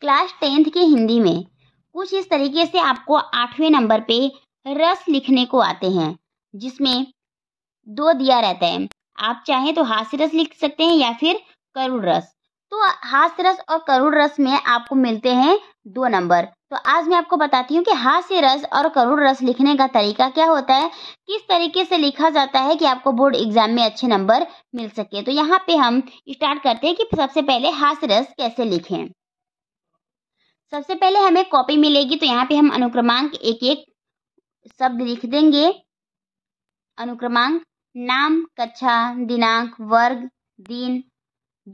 class tenth के हिंदी में कुछ इस तरीके से आपको आठवें नंबर पे रस लिखने को आते हैं जिसमें दो दिया रहता है आप चाहें तो हास्य रस लिख सकते हैं या फिर करुण रस तो हास्य रस और करुण रस में आपको मिलते हैं दो नंबर तो आज मैं आपको बताती हूँ कि हास्य रस और करुण रस लिखने का तरीका क्या होता है किस तरीके से लिखा जाता है कि आपको बोर्ड एग्जाम में अच्छे नंबर मिल सके तो यहाँ पे हम स्टार्ट करते हैं कि सबसे पहले हास्य रस कैसे लिखें सबसे पहले हमें कॉपी मिलेगी तो यहाँ पे हम अनुक्रमांक एक एक शब्द लिख देंगे अनुक्रमांक नाम कक्षा दिनांक वर्ग दिन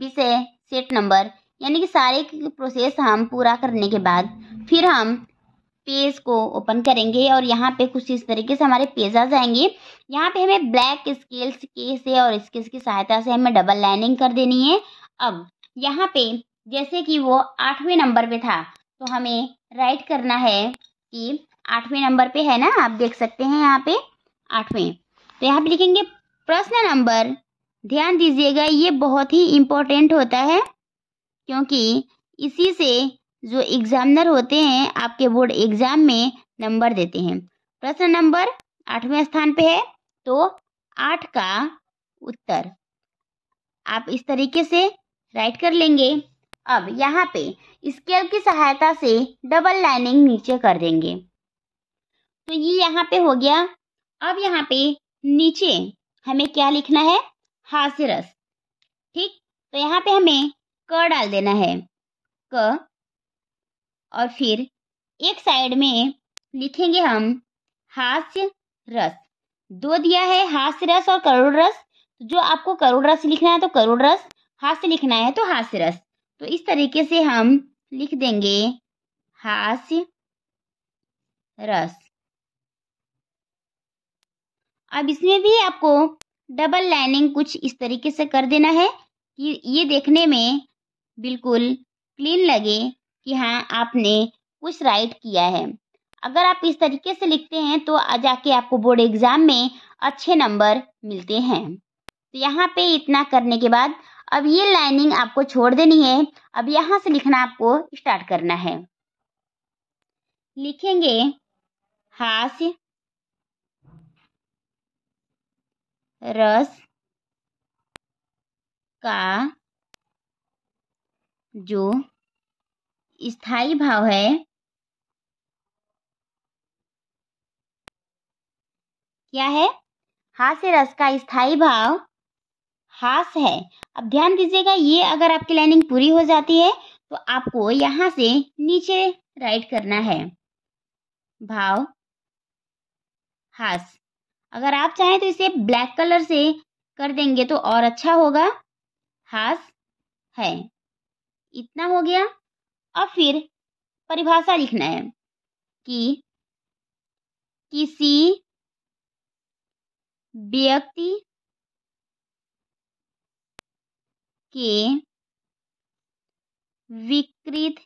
विषय सेट नंबर यानी कि सारे प्रोसेस हम पूरा करने के बाद फिर हम पेज को ओपन करेंगे और यहाँ पे कुछ इस तरीके से हमारे पेज आ जाएंगे यहाँ पे हमें ब्लैक स्केल्स के से और स्केल्स की सहायता से हमें डबल लाइनिंग कर देनी है अब यहाँ पे जैसे कि वो आठवें नंबर पे था तो हमें राइट करना है कि आठवें नंबर पे है ना आप देख सकते हैं यहाँ पे आठवें तो यहाँ पे लिखेंगे प्रश्न नंबर ध्यान दीजिएगा ये बहुत ही इम्पोर्टेंट होता है क्योंकि इसी से जो एग्जामिनर होते हैं आपके बोर्ड एग्जाम में नंबर देते हैं प्रश्न नंबर आठवें स्थान पे है तो आठ का उत्तर आप इस तरीके से राइट कर लेंगे अब यहाँ पे स्केल की सहायता से डबल लाइनिंग नीचे कर देंगे तो ये यहाँ पे हो गया अब यहाँ पे नीचे हमें क्या लिखना है हासिरस ठीक तो यहाँ पे हमें क डाल देना है क और फिर एक साइड में लिखेंगे हम हास्य रस दो दिया है हास्य रस और करुण रस तो जो आपको करुण रस लिखना है तो करुण रस हास्य लिखना है तो हास्य रस तो इस तरीके से हम लिख देंगे हास्य रस अब इसमें भी आपको डबल लाइनिंग कुछ इस तरीके से कर देना है कि ये देखने में बिल्कुल क्लीन लगे कि हाँ आपने कुछ राइट किया है अगर आप इस तरीके से लिखते हैं तो जाके आपको बोर्ड एग्जाम में अच्छे नंबर मिलते हैं तो यहाँ पे इतना करने के बाद अब ये लाइनिंग आपको छोड़ देनी है अब यहां से लिखना आपको स्टार्ट करना है लिखेंगे हास्य रस का जो स्थाई भाव है क्या है हास्य रस का स्थाई भाव हास है अब ध्यान दीजिएगा ये अगर आपकी लाइनिंग पूरी हो जाती है तो आपको यहां से नीचे राइट करना है भाव हास अगर आप चाहें तो इसे ब्लैक कलर से कर देंगे तो और अच्छा होगा हास है इतना हो गया अब फिर परिभाषा लिखना है कि किसी व्यक्ति के विकृत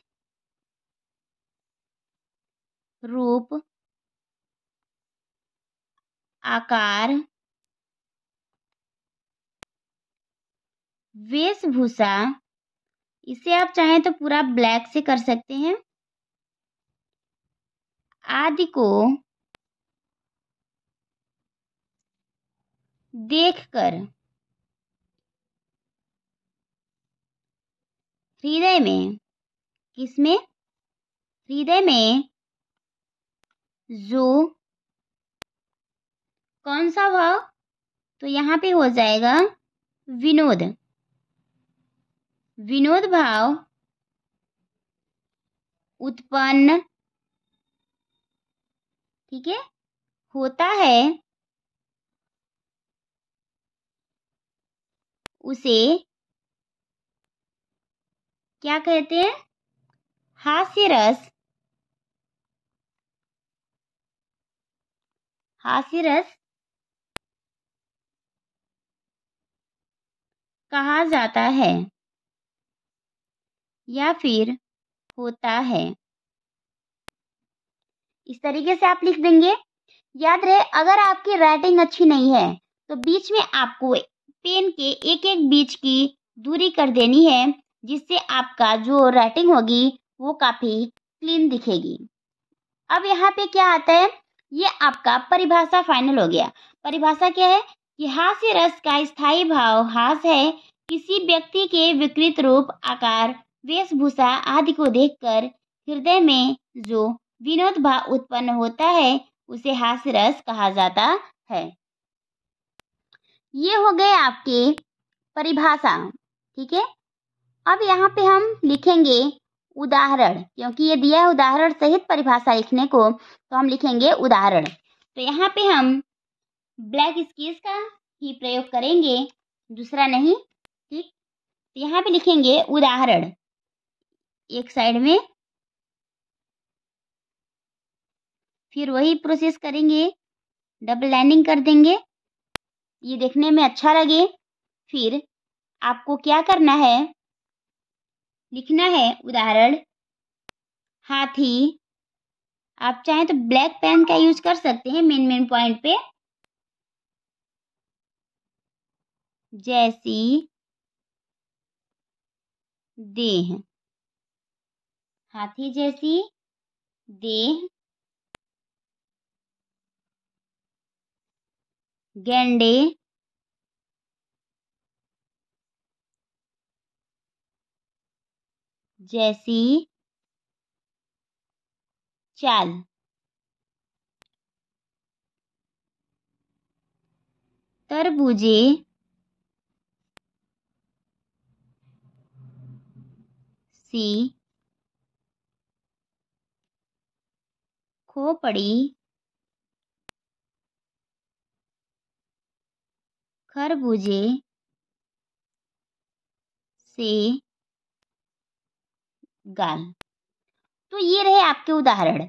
रूप आकार वेशभूषा इसे आप चाहें तो पूरा ब्लैक से कर सकते हैं आदि को देखकर हृदय में किसमें हृदय में जो कौन सा भाव तो यहाँ पे हो जाएगा विनोद विनोद भाव उत्पन्न ठीक है होता है उसे क्या कहते हैं हास्य रस हास्य रस कहा जाता है या फिर होता है इस तरीके से आप लिख देंगे याद रहे अगर आपकी राइटिंग अच्छी नहीं है तो बीच में आपको पेन के एक एक बीच की दूरी कर देनी है जिससे आपका जो राइटिंग होगी वो काफ़ी क्लीन दिखेगी अब यहाँ पे क्या आता है ये आपका परिभाषा फाइनल हो गया परिभाषा क्या है कि हास्य रस का स्थायी भाव हास है किसी व्यक्ति के विकृत रूप आकार वेशभूषा आदि को देखकर हृदय में जो विनोद भाव उत्पन्न होता है उसे हास्य रस कहा जाता है ये हो गए आपके परिभाषा ठीक है अब यहाँ पे हम लिखेंगे उदाहरण क्योंकि ये दिया है उदाहरण सहित परिभाषा लिखने को तो हम लिखेंगे उदाहरण तो यहाँ पे हम ब्लैक स्केच का ही प्रयोग करेंगे दूसरा नहीं ठीक तो यहाँ पे लिखेंगे उदाहरण एक साइड में फिर वही प्रोसेस करेंगे डबल लाइनिंग कर देंगे ये देखने में अच्छा लगे फिर आपको क्या करना है लिखना है उदाहरण हाथी आप चाहें तो ब्लैक पेन का यूज कर सकते हैं मेन मेन पॉइंट पे जैसी देह हाथी जैसी देह गेंडे जैसी चाल तरबूजे सी खोपड़ी खरबूजे से गान तो ये रहे आपके उदाहरण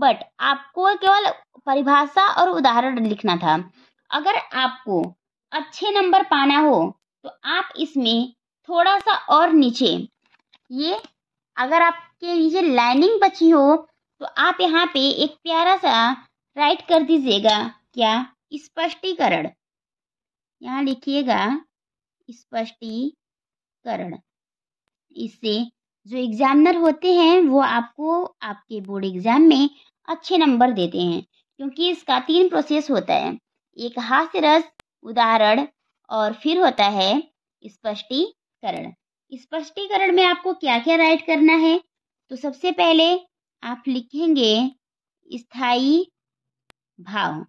बट आपको केवल परिभाषा और उदाहरण लिखना था अगर आपको अच्छे नंबर पाना हो तो आप इसमें थोड़ा सा और नीचे ये अगर आपके नीचे लाइनिंग बची हो तो आप यहाँ पे एक प्यारा सा राइट कर दीजिएगा क्या स्पष्टीकरण यहाँ लिखिएगा स्पष्टीकरण इससे जो एग्ज़ामिनर होते हैं वो आपको आपके बोर्ड एग्ज़ाम में अच्छे नंबर देते हैं क्योंकि इसका तीन प्रोसेस होता है एक हास्य रस उदाहरण और फिर होता है स्पष्टीकरण स्पष्टीकरण में आपको क्या क्या राइट करना है तो सबसे पहले आप लिखेंगे स्थाई भाव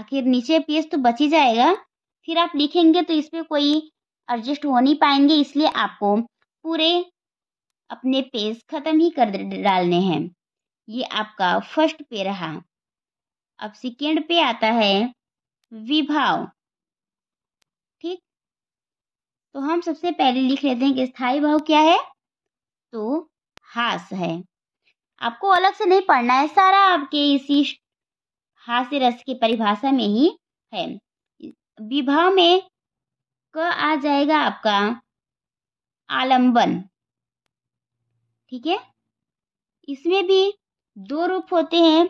आखिर नीचे पेज तो बच ही जाएगा फिर आप लिखेंगे तो इसमें कोई एडजस्ट हो नहीं पाएंगे इसलिए आपको पूरे अपने पेज ख़त्म ही कर डालने हैं ये आपका फर्स्ट पे रहा अब सेकेंड पे आता है विभाव ठीक तो हम सबसे पहले लिख लेते हैं कि स्थाई भाव क्या है तो हास है आपको अलग से नहीं पढ़ना है सारा आपके इसी हास्य रस की परिभाषा में ही है विभाव में क आ जाएगा आपका आलंबन ठीक है इसमें भी दो रूप होते हैं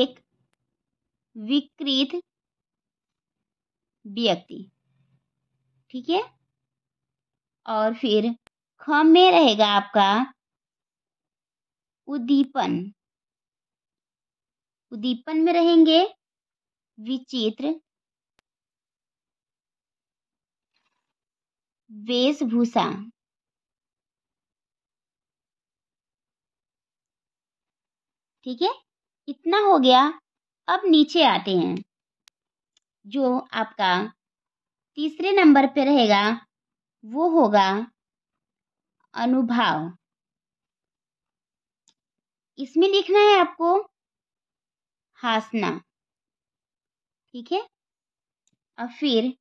एक विकृत व्यक्ति ठीक है और फिर ख में रहेगा आपका उद्दीपन उद्दीपन में रहेंगे विचित्र वेशभूषा ठीक है इतना हो गया अब नीचे आते हैं जो आपका तीसरे नंबर पे रहेगा वो होगा अनुभाव इसमें लिखना है आपको हासना ठीक है और फिर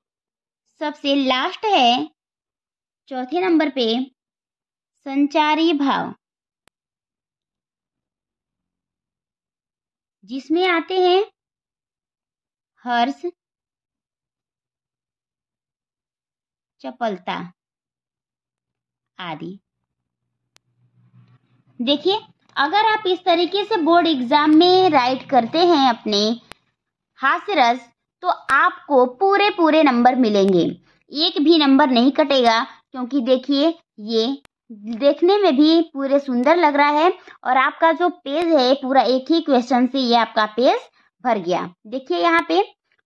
सबसे लास्ट है चौथे नंबर पे संचारी भाव जिसमें आते हैं हर्ष चपलता आदि देखिए अगर आप इस तरीके से बोर्ड एग्जाम में राइट करते हैं अपने हास्यरस तो आपको पूरे पूरे नंबर मिलेंगे एक भी नंबर नहीं कटेगा क्योंकि देखिए ये देखने में भी पूरे सुंदर लग रहा है और आपका जो पेज है पूरा एक ही क्वेश्चन से ये आपका पेज भर गया देखिए यहाँ पे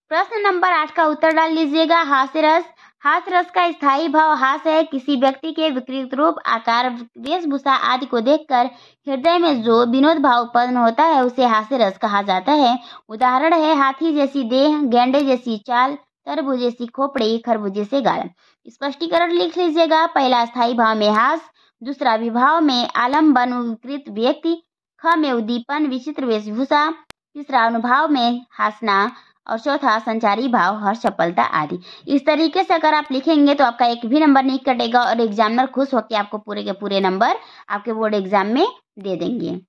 प्रश्न नंबर आठ का उत्तर डाल लीजिएगा हास्य रस हास्य रस का स्थायी भाव हास है किसी व्यक्ति के विकृत रूप आकार वेशभूषा आदि को देखकर हृदय में जो विनोद भाव उत्पन्न होता है उसे रस कहा जाता है उदाहरण है हाथी जैसी देह गेंडे जैसी चाल तरबूजे सी खोपड़ी खरबूजे से गाल स्पष्टीकरण लिख लीजिएगा पहला स्थायी भाव में हास दूसरा विभाव में आलम्बन विकृत व्यक्ति ख में उद्दीपन विचित्र वेशभूषा तीसरा अनुभाव में हासना और चौथा संचारी भाव हर सफलता आदि इस तरीके से अगर आप लिखेंगे तो आपका एक भी नंबर नहीं कटेगा और एग्जामिनर खुश होकर आपको पूरे के पूरे नंबर आपके बोर्ड एग्जाम में दे देंगे